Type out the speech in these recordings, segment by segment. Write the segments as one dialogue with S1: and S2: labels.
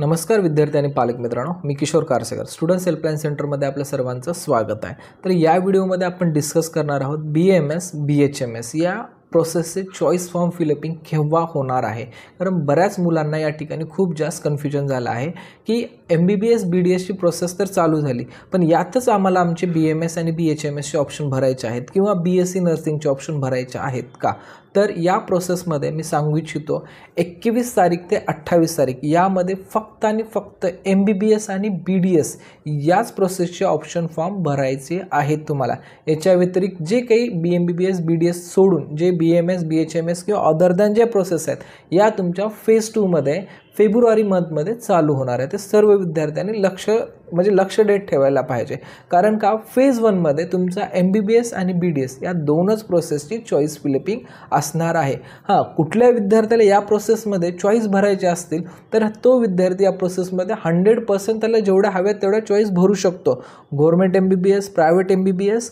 S1: नमस्कार विद्यार्थी आणि पालक मित्रांनो मी किशोर कारसेकर स्टुडंट्स हेल्पलाईन सेंटरमध्ये आपल्या सर्वांचं स्वागत आहे तर या व्हिडिओमध्ये आपण डिस्कस करणार आहोत B M S B H M S या प्रोसेसचे चॉईस फॉर्म फिलअपिंग केव्हा होणार आहे कारण बऱ्याच मुलांना या ठिकाणी खूप जास्त कन्फ्युजन झालं आहे की M B B S B D एसची प्रोसेस तर चालू झाली पण यातच आम्हाला आमचे बी एम एस आणि बी एच एम एसचे ऑप्शन भरायचे आहेत किंवा बी एस सी नर्सिंगचे ऑप्शन भरायचे आहेत का तर या प्रोसेसमध्ये मी सांगू इच्छितो एकवीस तारीख ते अठ्ठावीस तारीख यामध्ये फक्त आणि फक्त एम बी बी एस आणि बी डी एस याच प्रोसेसचे ऑप्शन फॉर्म भरायचे आहेत तुम्हाला याच्या व्यतिरिक्त जे काही B M B B S B D S सोडून जे B M S B H M S किंवा अदर दॅन जे प्रोसेस आहेत या तुमच्या फेज टूमध्ये फेब्रुवारी मंथमध्ये चालू होणार आहे ते सर्व विद्यार्थ्यांनी लक्ष म्हणजे लक्ष डेट ठेवायला पाहिजे कारण का फेज वनमध्ये तुमचा एम बी बी एस आणि बी डी एस या दोनच प्रोसेसची चॉईस फिलिपिंग असणार आहे हां कुठल्या विद्यार्थ्याला या प्रोसेसमध्ये चॉईस भरायचे असतील तर तो विद्यार्थी या प्रोसेसमध्ये हंड्रेड पर्सेंट त्याला जेवढ्या हव्यात तेवढ्या चॉईस भरू शकतो government M B B S private M B B S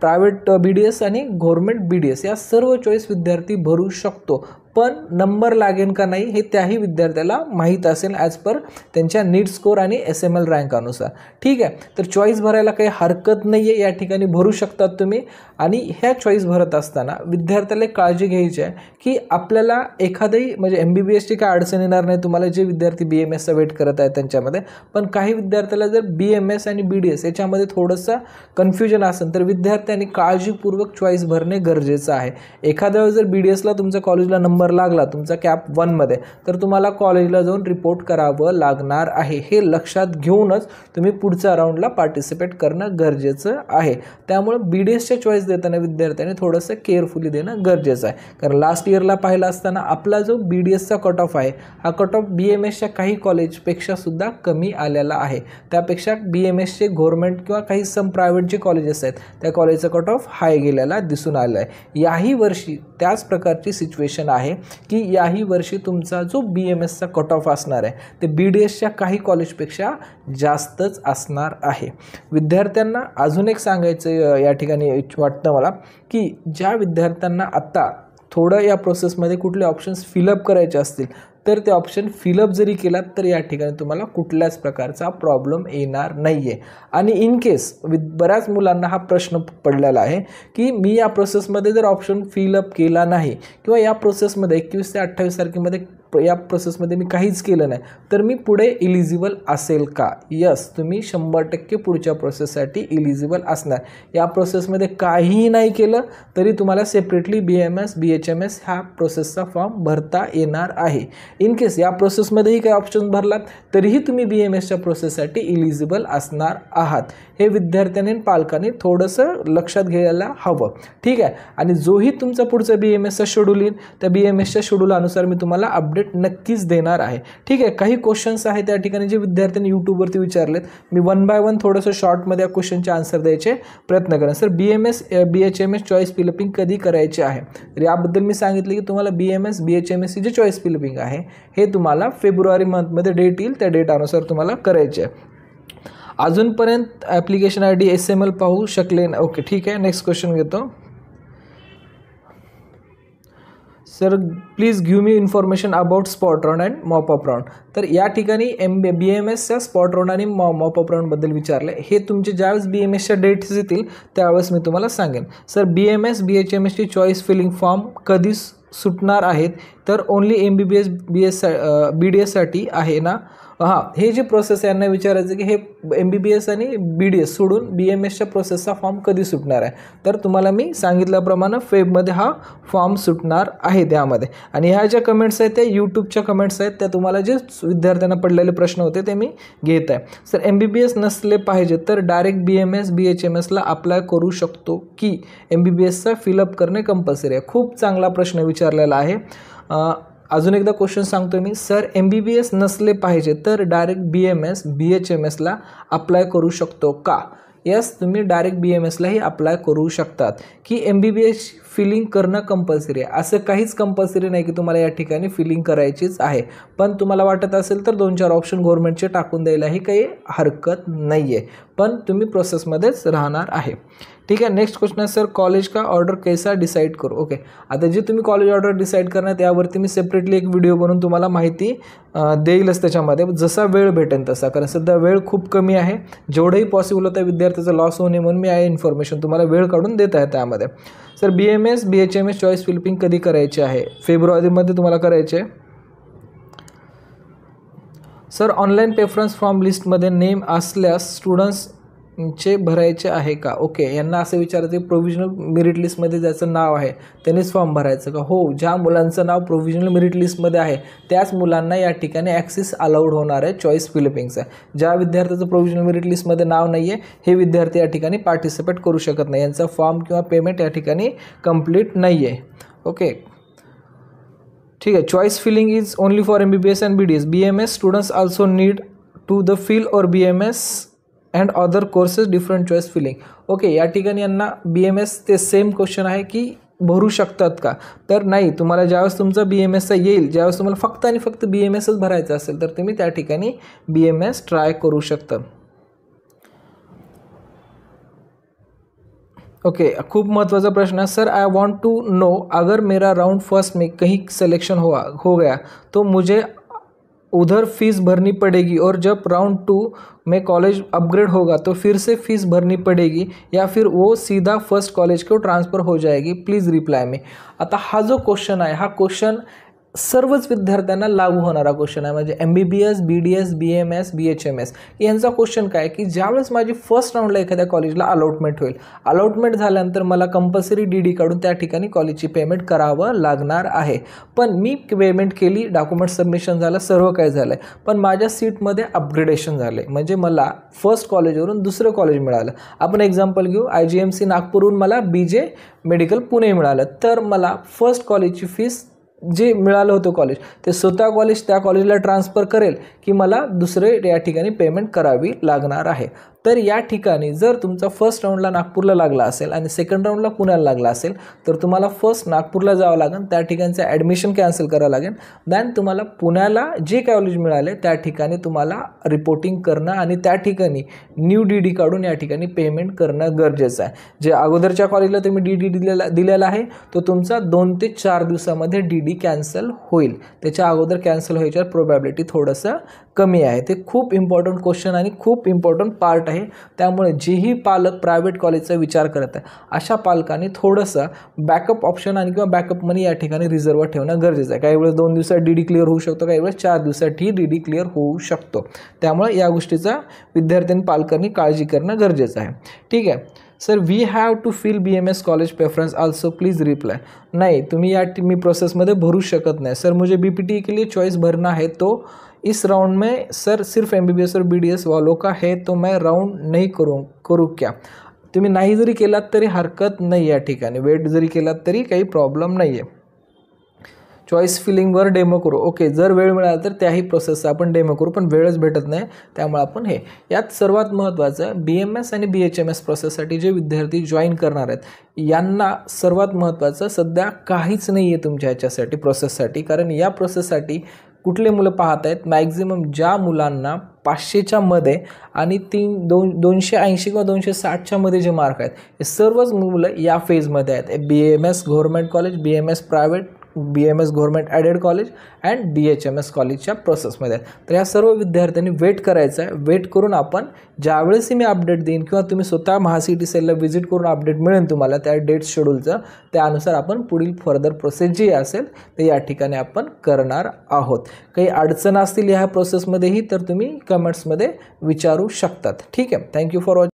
S1: private B D S आणि गव्हर्मेंट बी डी एस या सर्व चॉईस विद्यार्थी भरू शकतो पण नंबर लागेल का नाही हे त्याही विद्यार्थ्याला माहीत असेल ॲज पर त्यांच्या नीट स्कोर आणि एस एम एल रँकानुसार ठीक आहे तर चॉईस भरायला काही हरकत नाही आहे या ठिकाणी भरू शकतात तुम्ही आणि ह्या चॉईस भरत असताना विद्यार्थ्याला काळजी घ्यायची आहे की आपल्याला एखादंही म्हणजे एम बी बी एसची काय अडचण येणार नाही तुम्हाला जे विद्यार्थी बी एम एसचा वेट करत आहेत त्यांच्यामध्ये पण काही विद्यार्थ्याला जर बी एम एस आणि बी डी एस याच्यामध्ये थोडंसं कन्फ्युजन असेल तर विद्यार्थ्यांनी काळजीपूर्वक चॉईस भरणे गरजेचं आहे एखाद्या वेळेस जर बी डी एसला तुमच्या कॉलेजला नंबर नंबर लागला तुमचा कॅप वनमध्ये तर तुम्हाला कॉलेजला जाऊन रिपोर्ट करावं लागणार आहे हे लक्षात घेऊनच तुम्ही पुढच्या राऊंडला पार्टिसिपेट करणं गरजेचं आहे त्यामुळे बी डी एसच्या चॉईस देताना विद्यार्थ्यांनी थोडंसं केअरफुली देणं गरजेचं आहे कारण लास्ट इयरला पाहिलं असताना आपला जो बी डी एसचा कट ऑफ आहे हा कट ऑफ बी एम एसच्या काही कॉलेजपेक्षा सुद्धा कमी आलेला आहे त्यापेक्षा बी एम एसचे गव्हर्मेंट किंवा काही सम प्रायव्हेट जे कॉलेजेस आहेत त्या कॉलेजचा कट ऑफ हाय गेलेला दिसून आलं आहे याही वर्षी त्याच प्रकारची सिच्युएशन आहे की याही वर्षी तुमचा जो बी एम एसचा कट ऑफ असणार आहे ते बी डी एसच्या काही कॉलेजपेक्षा जास्तच असणार आहे विद्यार्थ्यांना अजून एक सांगायचं या ठिकाणी वाटतं मला की ज्या विद्यार्थ्यांना आत्ता थोडं या प्रोसेसमध्ये कुठले ऑप्शन्स फिलअप करायचे असतील तर ते ऑप्शन फिलअप जरी केलात तर या ठिकाणी तुम्हाला कुठल्याच प्रकारचा प्रॉब्लेम येणार नाही आहे आणि इन केस विथ बऱ्याच मुलांना हा प्रश्न पडलेला आहे की मी या प्रोसेसमध्ये जर ऑप्शन फिलअप केला नाही किंवा या प्रोसेसमध्ये एकवीस ते अठ्ठावीस तारखेमध्ये या प्रोसेसमध्ये मी काहीच केलं नाही तर मी पुढे इलिजिबल असेल का यस तुम्ही शंभर टक्के पुढच्या प्रोसेससाठी इलिजिबल असणार या प्रोसेसमध्ये काहीही नाही केलं तरी तुम्हाला separately B M S B H M S ह्या प्रोसेसचा फॉर्म भरता येणार आहे इन केस या प्रोसेसमध्येही काही ऑप्शन भरलात तरीही तुम्ही बी एम एसच्या प्रोसेससाठी इलिजिबल असणार आहात हे विद्यार्थ्यांनी पालकांनी थोडंसं लक्षात घ्यायला हवं ठीक आहे आणि जोही तुमचा पुढचं बी एम एसचा शेड्यूल येईल त्या बी एम एसच्या शेड्यूलानुसार मी तुम्हाला अपडेट नक्कीच देणार आहे ठीक आहे काही क्वेश्चन्स आहे त्या ठिकाणी जे विद्यार्थ्यांनी यूट्यूबवरती विचारलेत मी वन बाय वन थोडंसं शॉर्टमध्ये या क्वेश्चनचे आन्सर द्यायचे प्रयत्न करेन sir B M S B H M S choice filling कधी करायचे आहे तर याबद्दल मी सांगितलं की तुम्हाला B M S B H M S जे चॉईस फिलपिंग आहे हे तुम्हाला फेब्रुवारी मंथमध्ये डेट येईल त्या डेटानुसार तुम्हाला करायचे आहे अजूनपर्यंत application I D S M L पाहू शकले ना ओके ठीक आहे नेक्स्ट क्वेश्चन घेतो sir please give me information about spot round and up round तर या ठिकाणी एम बी बी एम एसच्या स्पॉट राऊंड आणि मॉ मॉपअप राऊंडबद्दल विचारले हे तुमचे ज्यावेळेस बी एम एसच्या डेट्स येतील त्यावेळेस मी तुम्हाला सांगेन sir B M S B H M एसची चॉईस फिलिंग फॉर्म कधी सुटणार आहेत तर only M B B S B S B D एससाठी आहे ना हां हे जे प्रोसेस यांना विचारायचं की हे एम बी बी एस आणि बी डी एस सोडून बी एम एसच्या प्रोसेसचा फॉर्म कधी सुटणार आहे तर तुम्हाला मी सांगितल्याप्रमाणे फेबमध्ये हा फॉर्म सुटणार आहे त्यामध्ये आणि ह्या ज्या कमेंट्स आहेत त्या यूट्यूबच्या कमेंट्स आहेत त्या तुम्हाला जे विद्यार्थ्यांना पडलेले प्रश्न होते ते मी घेत आहे sir M B B S नसले पाहिजे तर direct B M S B H M एसला अप्लाय करू शकतो की एम बी बी एसचा फिलअप करणे कंपल्सरी आहे खूप चांगला प्रश्न विचारलेला आहे अजून एकदा क्वेश्चन सांगतो मी sir M B B S नसले पाहिजे तर direct B M S B H M एसला अप्लाय करू शकतो का यस तुम्ही डायरेक्ट बी एम एसलाही अप्लाय करू शकतात की M B B S filling करणं कंपल्सरी आहे असं काहीच कंपल्सरी नाही की तुम्हाला या ठिकाणी फिलिंग करायचीच आहे पण तुम्हाला वाटत असेल तर दोन चार ऑप्शन गव्हर्नमेंटचे टाकून द्यायलाही काही हरकत नाही आहे पण तुम्ही प्रोसेसमध्येच राहणार आहे ठीक आहे नेक्स्ट क्वेश्चन आहे सर कॉलेज का ऑर्डर कैसा डिसाईड करू ओके आता जे तुम्ही कॉलेज ऑर्डर डिसाईड करणार त्यावरती मी सेपरेटली एक व्हिडिओ बनवून तुम्हाला माहिती देईलच त्याच्यामध्ये जसा वेळ भेटेल तसा कारण सध्या वेळ खूप कमी आहे जेवढंही पॉसिबल होतं विद्यार्थ्याचा लॉस होणे म्हणून मी आहे इन्फॉर्मेशन तुम्हाला वेळ काढून देत आहे त्यामध्ये sir B M M S B H M S choice filling कधी करायची आहे फेब्रुवारीमध्ये तुम्हाला करायचे सर ऑनलाईन प्रेफरन्स फॉर्म लिस्टमध्ये नेम असल्यास स्टुडंट्स चे भरायचे आहे का ओके यांना असं विचारते प्रोव्हिजनल मेरिट लिस्टमध्ये ज्याचं नाव आहे त्यांनीच फॉर्म भरायचं का हो ज्या मुलांचं नाव प्रोव्हिजनल मेरिट लिस्टमध्ये आहे त्याच मुलांना या ठिकाणी ॲक्सेस अलाउड होणार आहे चॉईस फिलिपिंगचा ज्या विद्यार्थ्याचं प्रोव्हिजनल मेरिट लिस्टमध्ये नाव नाही आहे हे विद्यार्थी या ठिकाणी पार्टिसिपेट करू शकत नाही यांचा फॉर्म किंवा पेमेंट या ठिकाणी कंप्लीट नाही आहे ओके ठीक आहे choice filling is only for M B B S and B D S B M S students also need to the fill or B M S and other courses different choice filling okay या ठिकाणी यांना B M S ते same question आहे की भरू शकतात का तर नाही तुम्हाला ज्यावेळेस तुमचा बी एम एसचा येईल ज्यावेळेस तुम्हाला फक्त आणि फक्त बी एम एसच भरायचं असेल तर तुम्ही त्या ठिकाणी बी एम एस ट्राय करू शकता ओके okay, खूप महत्त्वाचा प्रश्न आहे sir I want to know अगर मेरा राऊंड फर्स्ट मे कहीं सिलेक्शन हो हो गया तो मुझे उधर फ़ीस भरनी पड़ेगी और जब राउंड टू में कॉलेज अपग्रेड होगा तो फिर से फ़ीस भरनी पडेगी या फिर वो सीधा फर्स्ट कॉलेज को ट्रांसफर हो जाएगी प्लीज रिप्लाई में आता हा जो क्वेश्चन आया हा क्वेश्चन सर्वच विद्यार्थ्यांना लागू होणारा क्वेश्चन आहे म्हणजे M B B S B D S B M S B H M S यांचा क्वेश्चन काय की ज्यावेळेस माझी फर्स्ट राऊंडला एखाद्या कॉलेजला अलॉटमेंट होईल अलॉटमेंट झाल्यानंतर मला कंपल्सरी डी डी काढून त्या ठिकाणी कॉलेजची पेमेंट करावं लागणार आहे पण मी पेमेंट केली डॉक्युमेंट सबमिशन झालं सर्व काय झालं आहे पण माझ्या सीटमध्ये अपग्रेडेशन आहे म्हणजे मला फर्स्ट कॉलेजवरून दुसरं कॉलेज मिळालं आपण एक्झाम्पल घेऊ आय जी एम सी नागपूरहून मला बी जे मेडिकल पुणे मिळालं तर मला फर्स्ट कॉलेजची फीस जे मिळालं होतं कॉलेज ते स्वतः कॉलेज त्या कॉलेजला ट्रान्सफर करेल की मला दुसरे या ठिकाणी पेमेंट करावी लागणार आहे तर या ठिकाणी जर तुमचा फर्स्ट राऊंडला नागपूरला लागला असेल आणि सेकंड राऊंडला पुण्याला लागला असेल तर तुम्हाला फर्स्ट नागपूरला जावं लागेल त्या ठिकाणचं ॲडमिशन कॅन्सल करावं लागेल दॅन तुम्हाला पुण्याला जे कॉलेज मिळाले त्या ठिकाणी तुम्हाला रिपोर्टिंग करणं आणि त्या ठिकाणी न्यू डी डी काढून या ठिकाणी पेमेंट करणं गरजेचं आहे जे अगोदरच्या कॉलेजला तुम्ही डी डी दिलेला दिलेला आहे तो तुमचा दोन ते चार दिवसामध्ये डी डी कॅन्सल होईल त्याच्या अगोदर कॅन्सल व्हायच्या प्रोबॅबिलिटी थोडंसं कमी आहे ते खूप इम्पॉर्टंट क्वेश्चन आणि खूप इम्पॉर्टंट पार्ट आहे त्यामुळे जेही पालक प्रायव्हेट कॉलेजचा विचार करत आहे अशा पालकांनी थोडंसं बॅकअप ऑप्शन आणि किंवा बॅकअप मनी या ठिकाणी रिझर्व ठेवणं गरजेचं आहे काही वेळेस दोन दिवसात डी डी क्लिअर होऊ शकतो काही वेळेस चार दिवसातही डी डी क्लिअर होऊ शकतो त्यामुळे या गोष्टीचा विद्यार्थ्यांनी पालकांनी काळजी करणं गरजेचं आहे ठीक आहे sir we have to fill B M S college preference also please reply नाही तुम्ही या मी प्रोसेसमध्ये भरू शकत नाही सर मुझे बी पी टी के लिए चॉईस भरना है तो इस राउंड में सर सिर्फ एम बी बी एस और बी डी एस वालों का है तो मैं राउंड नहीं करू करू क्या तुम्ही नाही जरी केलात तरी हरकत नाही या ठिकाणी वेट जरी केलात तरी काही प्रॉब्लेम नाही आहे चॉईस फिलिंगवर डेमो करू ओके जर वेळ मिळाला तर त्याही प्रोसेसचा आपण डेमो करू पण वेळच भेटत नाही त्यामुळे आपण हे यात सर्वात महत्त्वाचं बी एम एस आणि बी एच एम एस प्रोसेससाठी जे विद्यार्थी जॉईन करणार आहेत यांना सर्वात महत्त्वाचं सध्या काहीच नाही आहे तुमच्या ह्याच्यासाठी प्रोसेससाठी कारण या प्रोसेससाठी कुठले मुलं पाहत आहेत मॅक्झिमम ज्या मुलांना पाचशेच्या मध्ये आणि तीन दोन दोनशे ऐंशी किंवा दोनशे साठच्या मध्ये जे मार्क आहेत हे सर्वच मुलं या फेजमध्ये आहेत B M S government college B M S private B M S government aided college and B H M S कॉलेजच्या प्रोसेसमध्ये आहेत तर या सर्व विद्यार्थ्यांनी वेट करायचं आहे वेट करून आपण ज्यावेळेसही मी अपडेट देईन किंवा तुम्ही स्वतः महासिटी सेलला व्हिजिट करून अपडेट मिळेल तुम्हाला त्या डेट शेड्यूलचं त्यानुसार आपण पुढील फर्दर प्रोसेस जी असेल ते या ठिकाणी आपण करणार आहोत काही अडचण असतील ह्या प्रोसेसमध्येही तर तुम्ही कमेंट्समध्ये विचारू शकतात ठीक आहे थँक्यू फॉर वॉचिंग